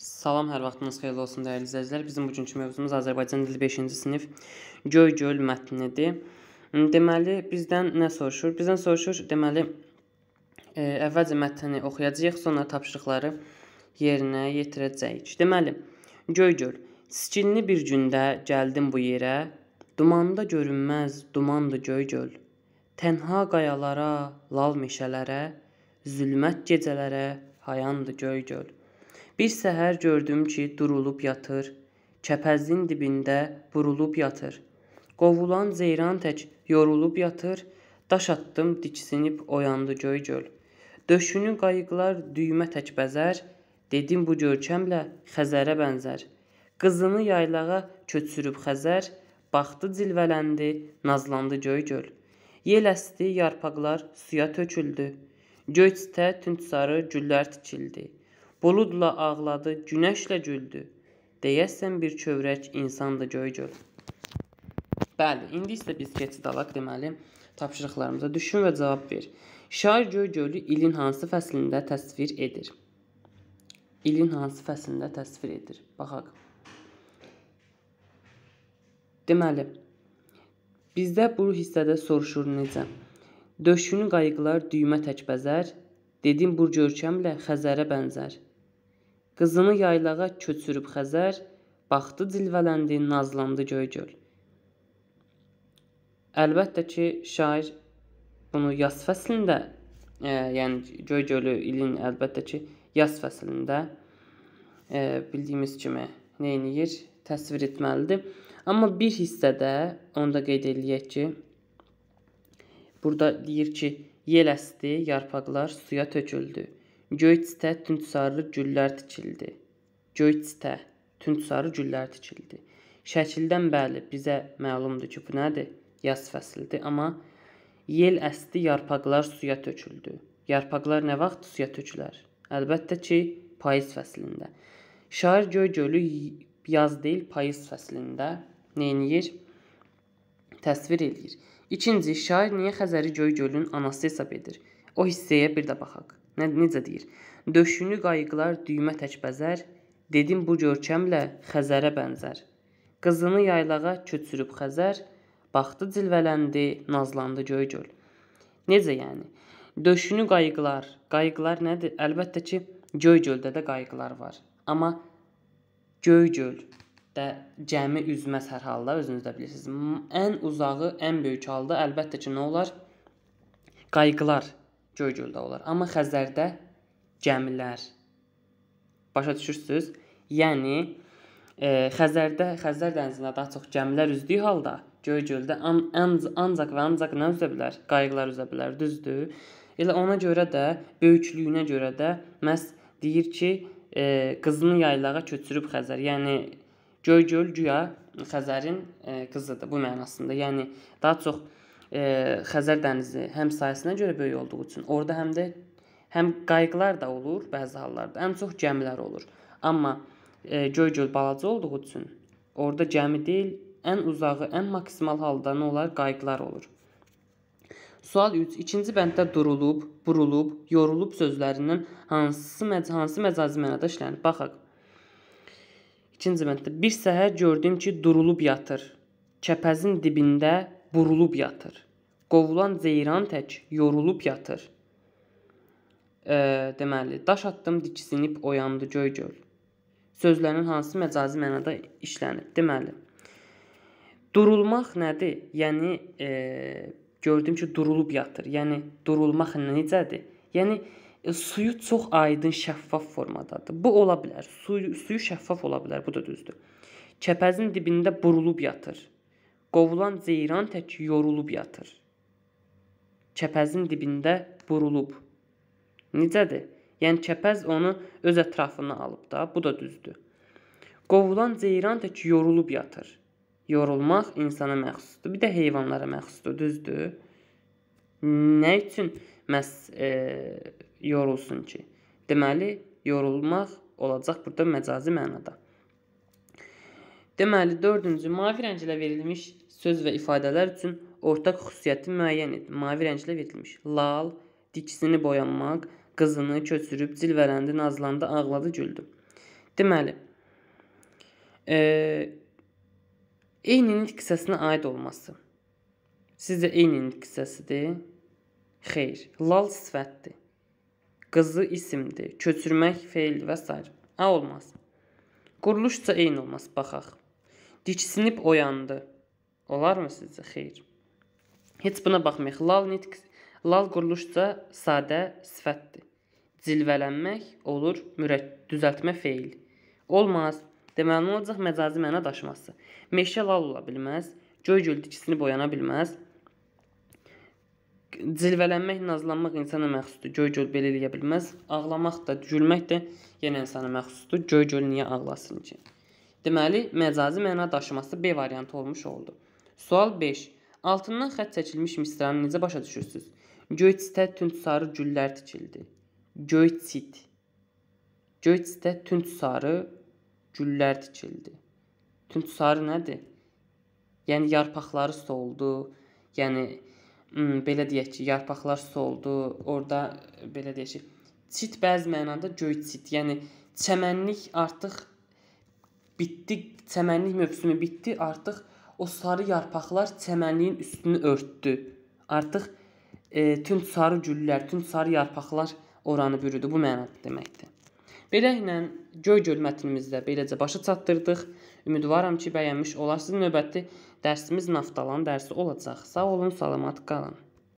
Salam, hər vaxtınız xeyirli olsun dəyərli izləyicilər. Bizim bugünkü mövzumuz Azərbaycan dili 5-ci sinif Göy göl mətnidir. Hmm, deməli, bizdən nə soruşur? Bizdən soruşur, deməli, e, əvvəlcə mətni oxuyacağıq, sonra tapşırıqları yerinə yetirəcəyik. Deməli, Göy göl, skinli bir gündə gəldim bu yerə. Dumanda görünməz, dumandı göy göl. Tənha qayalara, lal meşələrə, zülmət gecələrə hayandı göy göl. Bir səhər gördüm ki, durulub yatır, kəpəzin dibində burulub yatır. Qovulan ceyran tək yorulub yatır, daş atdım diksinib oyandı göy göl. Döşünü qayıqlar düymə tək bəzər, dedim bu görkəmlə Xəzərə bənzər. Qızını yaylağa köçürüb Xəzər, baxdı cilvələndi, nazlandı göy göl. Yel əsti, yarpaqlar suya töküldü. Göyçdə tünd sarı güllər tikildi. Buludla ağladı, günəşlə güldü. Deyəsən bir kövrək insandır Göygöl. Bəli, indi isə biz keçid alaq deməli tapşırıqlarımıza düşün və cavab ver. Şair Göygölü ilin hansı fəslində təsvir edir? İlin hansı fəslində təsvir edir? Baxaq. Deməli, bizdə bu hissədə soruşur necə? Döşünü qayıqlar düymə tək bəzər, dedim bu görkəmlə Xəzərə bənzər. Qızını yaylağa köçürüb Xəzər, baxdı cilvələndi, nazlandı Göygöl. Əlbəttə ki, şair bunu yaz fəslində, e, yəni Göygölü ilin əlbəttə ki, yaz fəslində e, bildiyimiz kimi nə eləyir, təsvir etməlidir. Amma bir hissədə onu da qeyd eləyək ki, burada deyir ki, yel əsdi, yarpaqlar suya töküldü. Göy çitə tündsarı güllər tikildi. Göy çitə tündsarı güllər tikildi. Şəkildən bəli bizə məlumdur ki, bu nədir? Yaz fəslidir, amma yel əsdi, yarpaqlar suya töküldü. Yarpaqlar nə vaxt suya tökülər? Əlbəttə ki, payız fəslində. Şair Göy gölü yaz deyil, payız fəslində neynir? Təsvir eləyir. İkinci, şair niyə Xəzəri Göy gölün anası hesab edir? O hissəyə bir də baxaq. Nə, necə deyir? Döşünü qayıqlar düymə tək bəzər, dedim bu görkəmlə Xəzərə bənzər. Qızını yaylağa köçürüb Xəzər, baxdı cilvələndi, nazlandı Göygöl. Necə yəni? Döşünü qayıqlar, qayıqlar nədir? Əlbəttə ki, Göygöldə də qayıqlar var. Amma Göygöl də cəmi üzməz hər halda, özünüz də bilirsiniz. Ən uzağı, ən böyük halda əlbəttə ki, nə olar? Qayıqlar Göygöldə olar. Amma Xəzərdə gəmilər. Başa düşürsüz? Yəni e, Xəzərdə, Xəzər dənizində daha çox gəmilər üzdüyü halda Göygöldə an, an, ancaq və ancaq nə üzə bilər? Qayıqlar üzə bilər, düzdür? Elə ona görə də, böyüklüyünə görə də məs deyir ki, e, qızını yaylağa köçürüb Xəzər. Yəni Göygöl güya Xəzərin e, qızıdır bu mənasında. Yəni daha çox e, Xəzər dənizi həm sayəsində görə böyük olduğu üçün orada həm də həm qayıqlar da olur bəzi hallarda, ən çox gəmilər olur. Amma e, Göygöl balaca olduğu üçün orada gəmi deyil, ən uzağı, ən maksimal halda nə olar? Qayıqlar olur. Sual 3. İkinci bənddə durulub, burulub, yorulub sözlərindən hansı məc hansı məcazi mənada işlənir? Baxaq. İkinci bənddə bir səhər gördüm ki, durulub yatır. Kəpəzin dibində burulub yatır. Qovulan ceyran tək yorulub yatır. E, deməli, daş atdım dikisinib oyandı göy göl. Sözlərin hansı məcazi mənada işlənib? Deməli, durulmaq nədir? Yəni e, gördüm ki, durulub yatır. Yəni durulmaq necədir? Yəni e, suyu çox aydın, şəffaf formadadır. Bu ola bilər. Suyu, suyu şəffaf ola bilər, bu da düzdür. Kəpəzin dibində burulub yatır. Qovulan ceyran tək yorulub yatır. Kəpəzin dibində burulub. Necədir? Yəni kəpəz onu öz ətrafına alıb da, bu da düzdür. Qovulan ceyran tək yorulub yatır. Yorulmaq insana məxsusdur, bir də heyvanlara məxsusdur, düzdür? Nə üçün məs e, yorulsun ki? Deməli, yorulmaq olacaq burada məcazi mənada. Deməli 4-cü mavi rənglə verilmiş söz və ifadələr üçün ortaq xüsusiyyəti müəyyən et. Mavi rənglə verilmiş. Lal, dikisini boyanmaq, qızını köçürüb cilvələndi, nazlandı, ağladı, güldü. Deməli, e, eyninin qissəsinə aid olması. Sizcə eyninin qissəsidir? Xeyr, lal sifətdir. Qızı isimdir, köçürmək feil və s. A olmaz. Quruluşca eyni olmaz, baxaq. Diksinib oyandı. Olarmı sizcə? Xeyr. Heç buna baxmayaq. Lal nitq lal quruluşca sadə sifətdir. Cilvələnmək olur mürək düzəltmə feil. Olmaz. Deməli olacaq məcazi məna daşıması. Meşə lal ola bilməz, göy göl dikisini boyana bilməz. Cilvələnmək, nazlanmaq insana məxsusdur. Göy göl belə eləyə bilməz. Ağlamaq da, gülmək də yenə insana məxsusdur. Göy göl niyə ağlasın ki? Deməli, məcazi məna daşıması B variantı olmuş oldu. Sual 5. Altından xətt çəkilmiş misranı necə başa düşürsüz? Göyçitə tünd sarı güllər tikildi. Göyçit. Göyçitə tünd sarı güllər tikildi. Tünd sarı nədir? Yəni yarpaqları soldu. Yəni hmm, belə deyək ki, yarpaqlar soldu. Orda e, belə deyək ki, çit bəzi mənada göyçit, yəni çəmənlik artıq bitdi, çəmənlik mövsümü bitdi, artıq O sarı yarpaqlar çəmənliyin üstünü örtdü. Artıq e, tünd sarı güllər, tünd sarı yarpaqlar oranı bürüdü. Bu mənada deməkdir. Beləliklə Göy göl mətnimizdə beləcə başa çatdırdıq. Ümidvaram ki, bəyənmiş olarsınız. Növbəti dərsimiz naftalan dərsi olacaq. Sağ olun, salamat qalın.